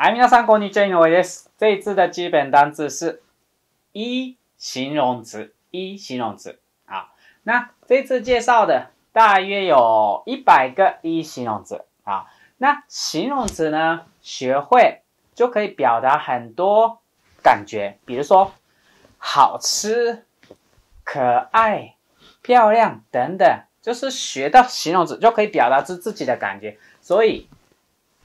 嗨，皆さん、こんにちは、井上です。这一次的基本单词是一形容词，一形容词啊。那这一次介绍的大约有一百个一形容词啊。那形容词呢，学会就可以表达很多感觉，比如说好吃、可爱、漂亮等等。就是学到形容词就可以表达自自己的感觉，所以。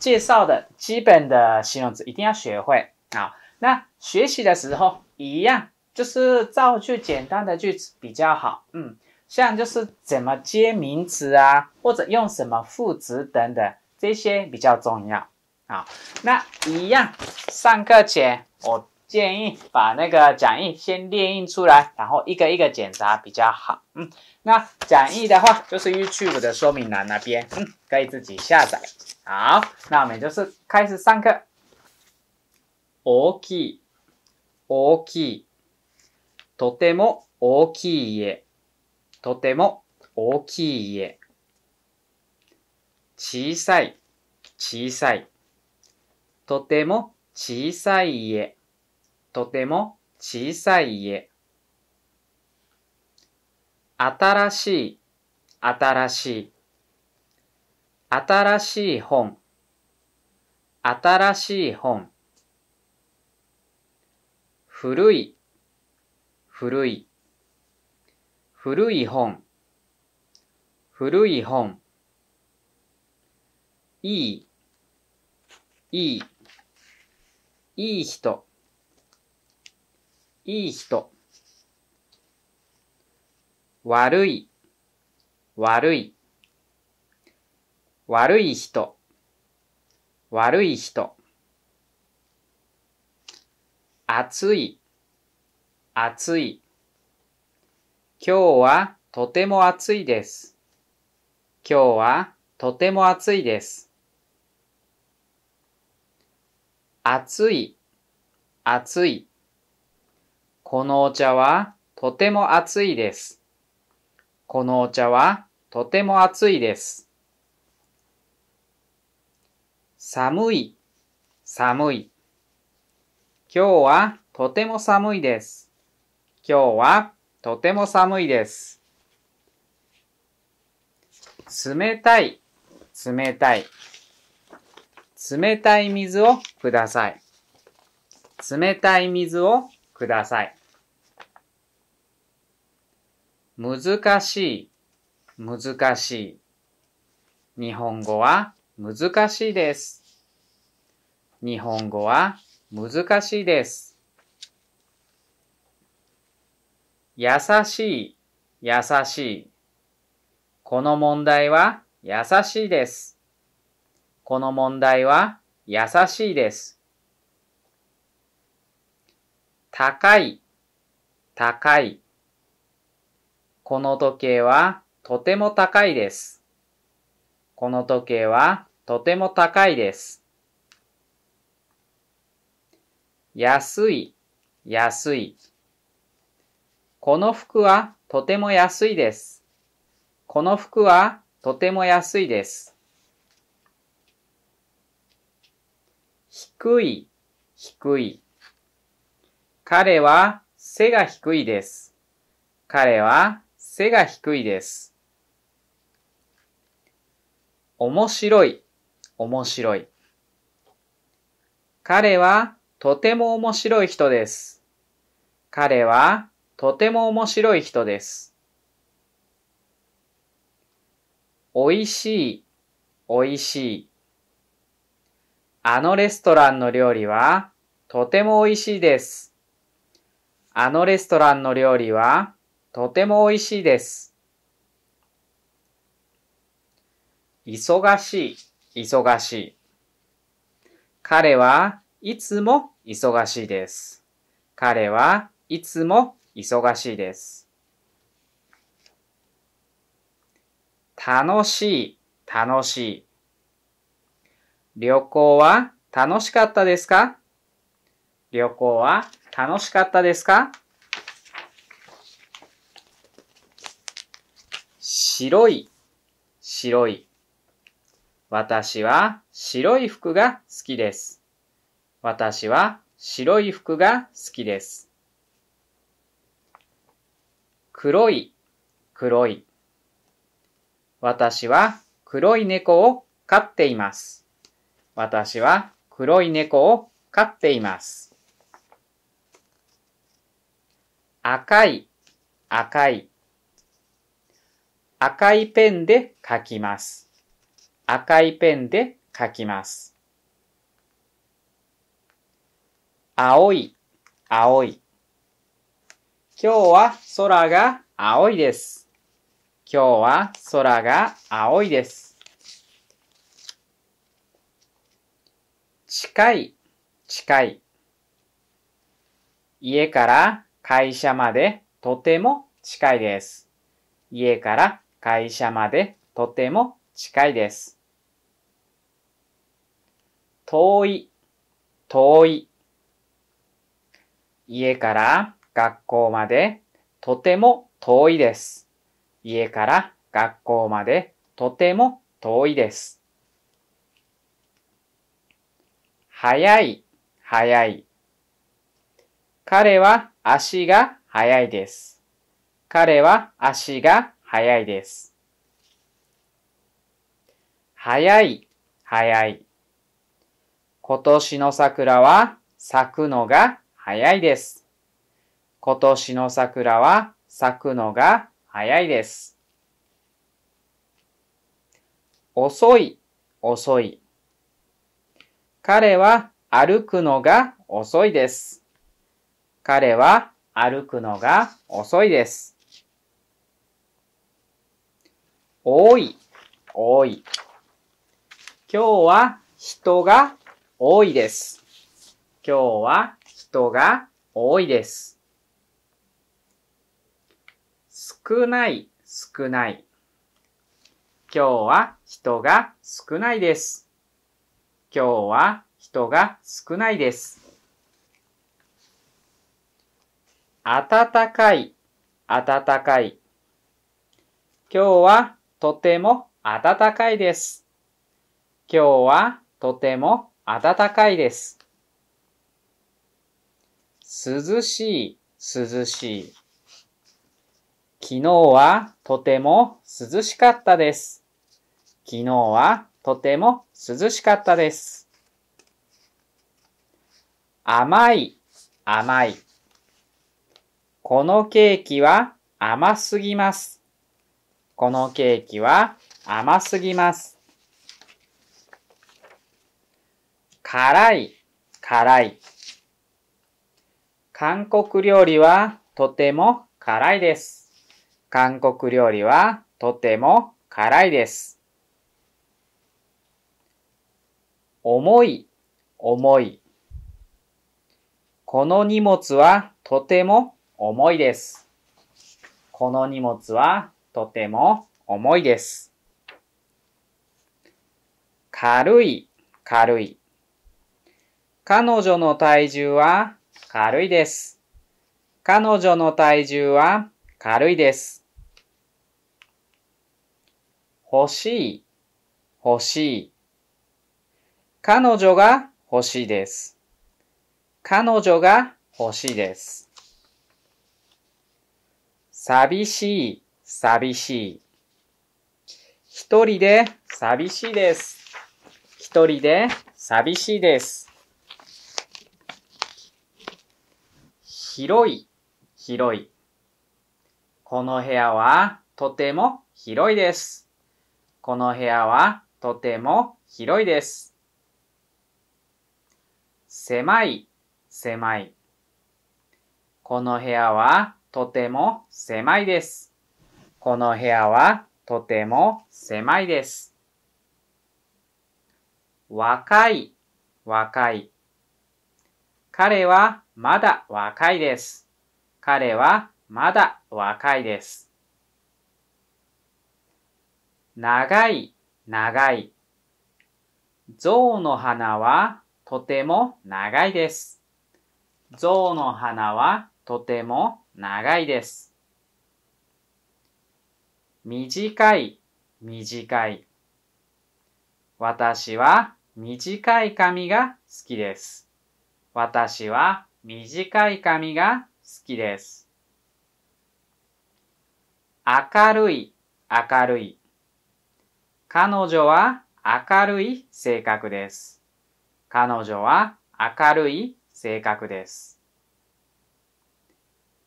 介绍的基本的形容词一定要学会啊。那学习的时候一样，就是造句简单的句子比较好。嗯，像就是怎么接名词啊，或者用什么副词等等，这些比较重要啊。那一样，上课前我。建议把那个讲义先列印出来，然后一个一个检查比较好。嗯，那讲义的话就是 YouTube 的说明栏那边，嗯，可以自己下载。好，那我们就是开始上课。大きい、大きい、とても大きい家、とても大きい家。小さい、小さい、とても小さい家。とても小さい家。新しい、新しい。新しい本、新しい本。古い、古い。古い本、古い本。いい、いい。いい人。いい人、悪い、悪い、悪い人、悪い人、暑い、暑い、今日はとても暑いです。今日はとても暑いです。暑い、暑い。このお茶はとても熱いです。このお茶はとても暑いです。寒い、寒い。今日はとても寒いです。今日はとても寒いです。冷たい、冷たい。冷たい水をください。冷たい水をください。難しい、難しい。日本語は難しいです。日本語は難しいです。優しい、優しい。この問題は優しいです。この問題は優しいです。高い、高い。この時計はとても高いです。この時計はとても高いです。安い、安い。この服はとても安いです。この服はとても安いです。低い、低い。彼は背が低いです。彼は背が低いです。面白い、面白い。彼はとても面白い人です。彼はとても面白い人です。おいしい、おいしい。あのレストランの料理はとてもおいしいです。あのレストランの料理はとても美味しいです。忙しい、忙しい。彼はいつも忙しいです。彼はいつも忙しいです。楽しい、楽しい。旅行は楽しかったですか旅行は楽しかったですか白い、白い。私は白い服が好きです。私は白い服が好きです。黒い、黒い。私は黒い猫を飼っています。私は黒い猫を飼っています。赤い、赤い。赤いペンで書きます。赤いペンで書きます。青い、青い。今日は空が青いです。今日は空が青いです。近い、近い。家から会社までとても近いです。家から会社までとても近いです。遠い、遠い。家から学校までとても遠いです。家から学校までとても遠いです。早い、早い。彼は足が早いです。彼は足が早いです。早い、早い。今年の桜は咲くのが早いです。今年の桜は咲くのが早いです。遅い、遅い。彼は歩くのが遅いです。彼は歩くのが遅いです。多い、多い。今日は人が多いです。今日は人が多いです。少ない、少ない。今日は人が少ないです。今日は人が少ないです。暖かい、暖かい。今日はとても暖かいです。今日はとても暖かいです。涼しい、涼しい。昨日はとても涼しかったです。昨日はとても涼しかったです。甘い、甘い。このケーキは甘すぎます。このケーキは甘すぎます。辛い、辛い。韓国料理はとても辛いです。韓国料理はとても辛いです。重い、重い。この荷物はとても重いです。この荷物はとても重いです。軽い、軽い。彼女の体重は軽いです。彼女の体重は軽いです。欲しい、欲しい。彼女が欲しいです。彼女が欲しいです。寂しい、寂しい。一人で寂しいです。一人で寂しいです。広い、広い。この部屋はとても広いです。この部屋はとても広いです。狭い、狭い。この部屋はとても狭いです。この部屋はとても狭いです。若い、若い。彼はまだ若いです。彼はまだ若いです。長い、長い。象の花はとても長いです。象の花はとても長いです。短い、短い。私は短い髪が好きです。私は短い髪が好きです。明るい、明るい。彼女は明るい性格です。彼女は明るい性格です。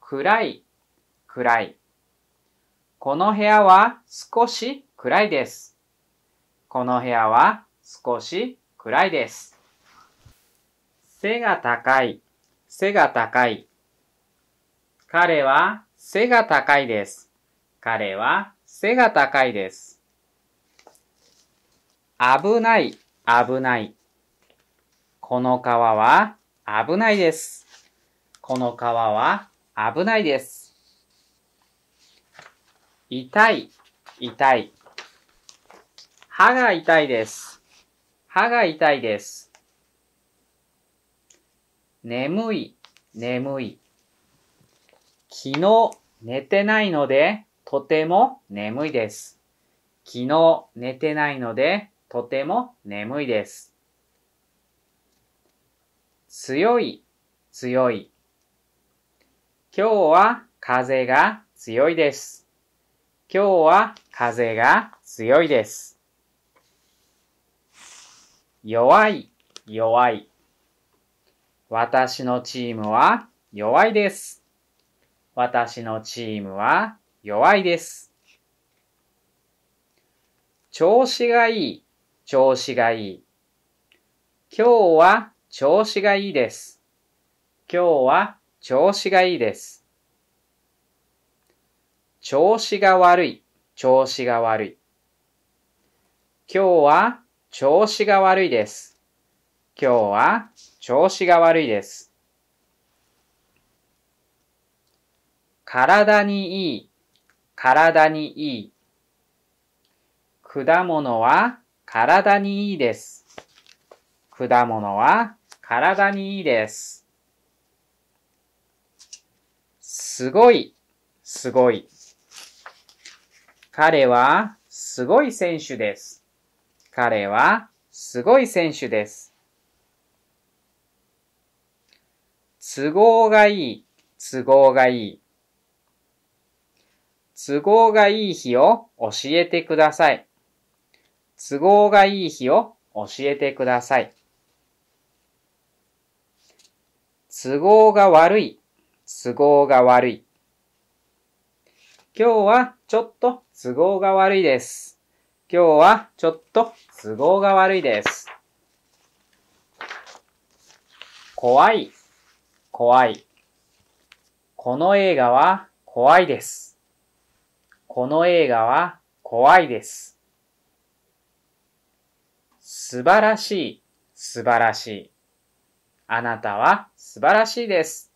暗い、暗い。この部屋は少し暗いです。この部屋は少し暗いです。背が高い、背が高い。彼は背が高いです。彼は背が高いです。危ない、危ない。この川は危ないです。この川は危ないです。痛い、痛い。歯が痛いです。歯が痛いです。眠い、眠い。昨日寝てないので、とても眠いです。昨日寝てないので、とても眠いです。強い、強い。今日は風が強いです。今日は風が強いです。弱い、弱い。私のチームは弱いです。私のチームは弱いです。調子がいい、調子がいい。今日は調子がいいです。今日は調子がいいです。調子が悪い、調子が悪い。今日は調子が悪いです。今日は調子が悪いです。体にいい、体にいい。果物は体にいいです。果物は体にいいです。すごい、すごい。彼はすごい選手です。彼はすごい選手です。都合がいい、都合がいい。都合がいい日を教えてください。都合がいい日を教えてください。都合が悪い、都合が悪い。今日はちょっと都合が悪いです。今日はちょっと都合が悪いです。怖い、怖い。この映画は怖いです。この映画は怖いです。素晴らしい、素晴らしい。あなたは素晴らしいです。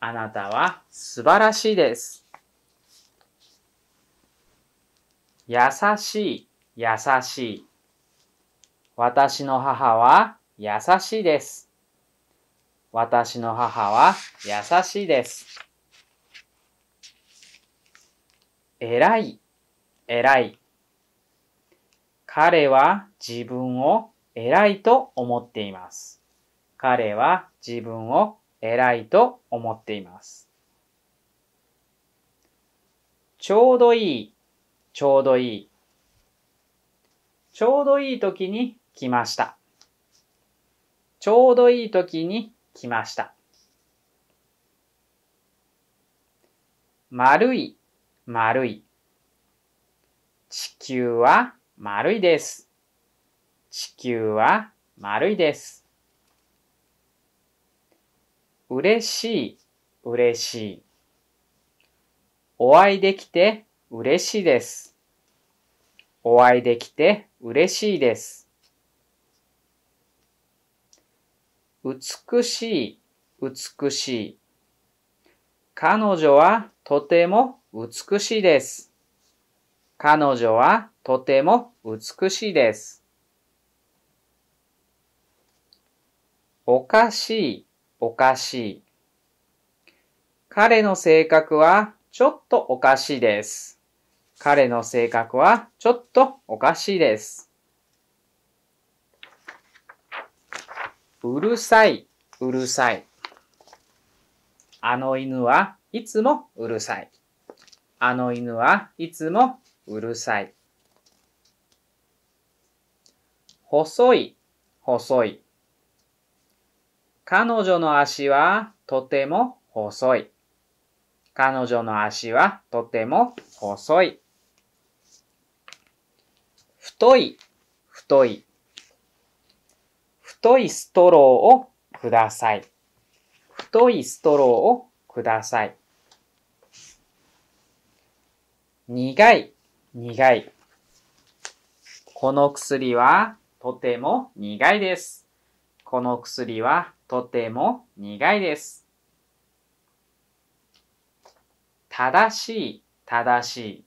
あなたは素晴らしいです。優しい、優しい。私の母は優しいです。私の母は優しいです。偉い、偉い。彼は自分を偉いと思っています。彼は自分を偉いと思っています。ちょうどいい、ちょうどいい。ちょうどいい時に来ました。ちょうどいい時に来ました。丸い、丸い。地球は丸いです。地球は丸いです。嬉しい、嬉しい。お会いできて嬉しいです。お会いできて嬉しいです。美しい、美しい。彼女はとても美しいです。彼女はとても美しいです。おかしい、おかしい。彼の性格はちょっとおかしいです。彼の性格はちょっとおかしいです。うるさい、うるさい。あの犬はいつもうるさい。あの犬はいつもうるさい。細い、細い。彼女の足はとても細い。彼女の足はとても細い。太い、太い。太いストローをください。太いストローをください。苦い、苦い。この薬はとても苦いです。この薬はとても苦いです。正しい、正しい。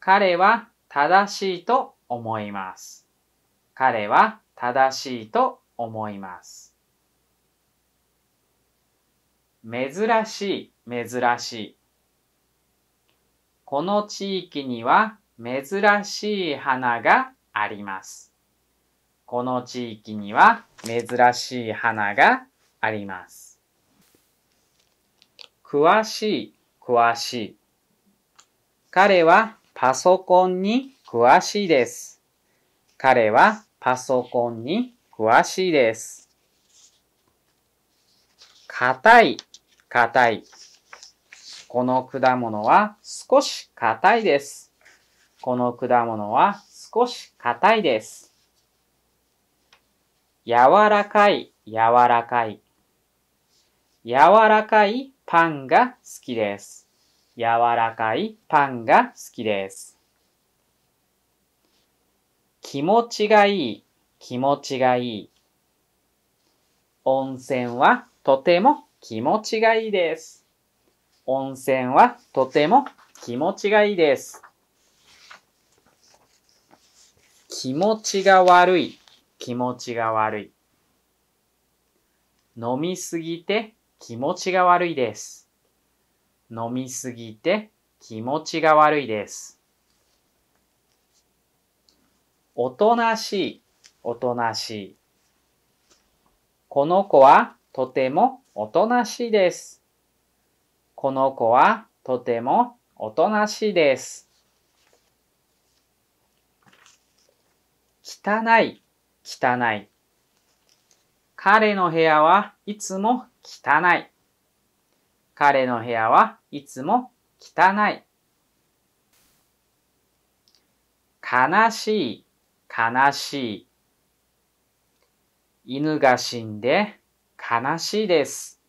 彼は正しいと思います。彼は正しいと思います。珍しい、珍しい。この地域には珍しい花があります。この地域には珍しい花があります。詳しい、詳しい。彼はパソコンに詳しいです。彼はパソコンに詳しいです。硬い、硬い。この果物は少し硬いです。この果物は少し硬いです。柔らかい、柔らかい。柔らかいパンが好きです。柔らかいパンが好きです。気持ちがいい、気持ちがいい。温泉はとても気持ちがいいです。温泉はとても気持ちがいいです。気持ちが悪い、気持ちが悪い。飲みすぎて気持ちが悪いです。飲みすぎて気持ちが悪いです。おとなしい、おとなしい。この子はとてもおとなしいです。この子はとてもおとなしいです。汚い、汚い。彼の部屋はいつも汚い。彼の部屋はいつも汚い。悲しい、悲しい。犬が死んで悲しいです。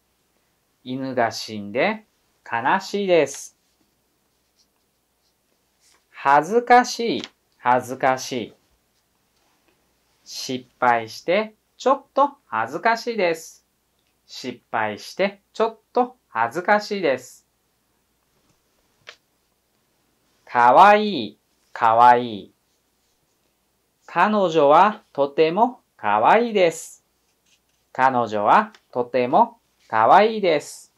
犬が死んで悲しいです。恥ずかしい、恥ずかしい。失敗してちょっと恥ずかしいです。失敗してちょっと恥ずかしいです。かわいい、かわいい。彼女はとてもかわいいです。彼女はとてもかわいいです。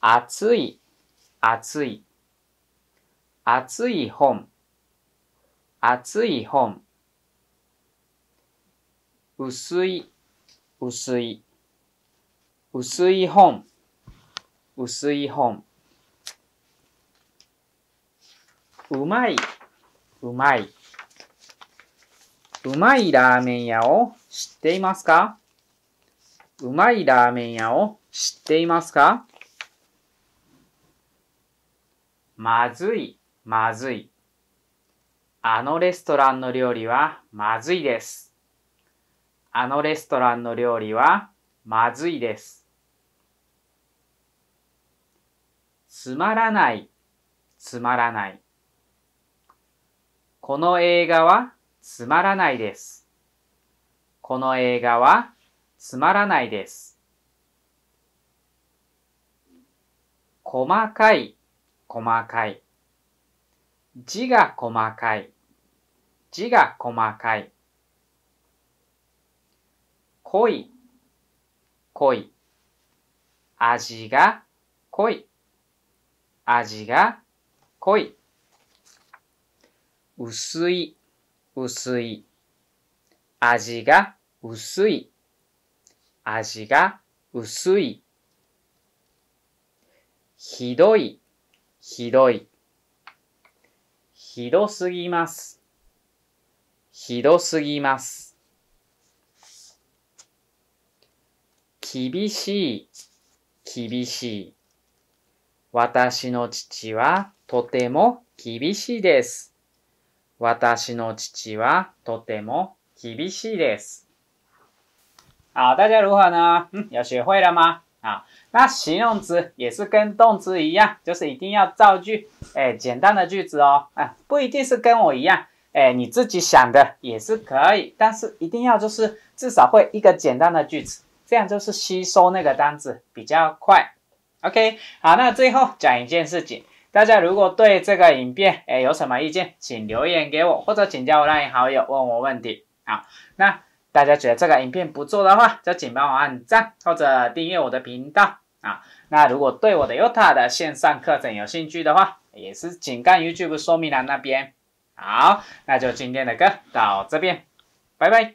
暑い、暑い。暑い本、暑い本。薄い、薄い。薄い本、薄い本。うまい、うまい。うまいラーメン屋を知っていますかうまいラーメン屋を知っていますかまずい、まずい。あのレストランの料理はまずいです。あのレストランの料理はまずいです。つまらない、つまらない。この映画はつまらないです。この映画はつまらないです。細かい、細かい。字が細かい、字が細かい。濃い、濃い。味が濃い。味が濃い。薄い、薄い。味が薄い。味が薄い。ひどい、ひどい。ひどすぎます。ひどすぎます。厳しい、厳しい。私の父はとても厳しいです。私の父はとても厳しいです。好，大家如何呢？嗯，有学会了吗？啊，那形容词也是跟动词一样，就是一定要造句，哎，简单的句子哦，啊，不一定是跟我一样，哎，你自己想的也是可以，但是一定要就是至少会一个简单的句子，这样就是吸收那个单词比较快。OK，好，那最后讲一件事情，大家如果对这个影片哎有什么意见，请留言给我，或者请加我拉一好友问我问题啊。那大家觉得这个影片不错的话，就请帮我按赞或者订阅我的频道啊。那如果对我的 o t a 的线上课程有兴趣的话，也是请看 YouTube 说明栏那边。好，那就今天的歌到这边，拜拜。